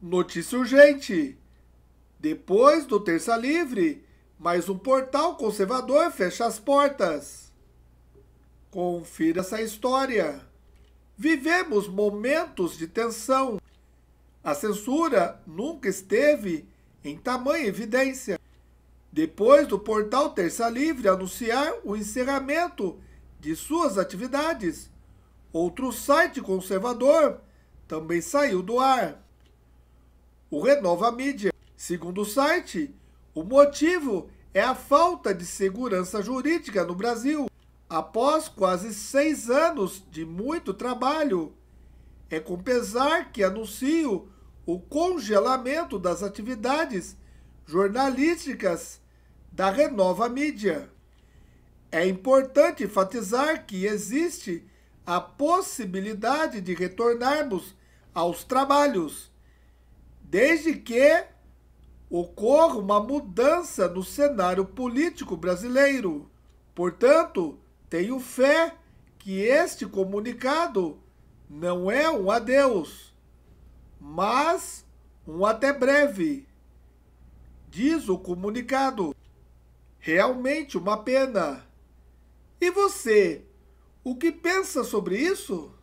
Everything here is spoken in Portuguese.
Notícia urgente: depois do Terça Livre, mais um portal conservador fecha as portas. Confira essa história. Vivemos momentos de tensão. A censura nunca esteve em tamanha evidência. Depois do portal Terça Livre anunciar o encerramento de suas atividades, outro site conservador também saiu do ar o Renova Mídia. Segundo o site, o motivo é a falta de segurança jurídica no Brasil. Após quase seis anos de muito trabalho, é com pesar que anuncio o congelamento das atividades jornalísticas da Renova Mídia. É importante enfatizar que existe a possibilidade de retornarmos aos trabalhos desde que ocorra uma mudança no cenário político brasileiro. Portanto, tenho fé que este comunicado não é um adeus, mas um até breve, diz o comunicado. Realmente uma pena. E você, o que pensa sobre isso?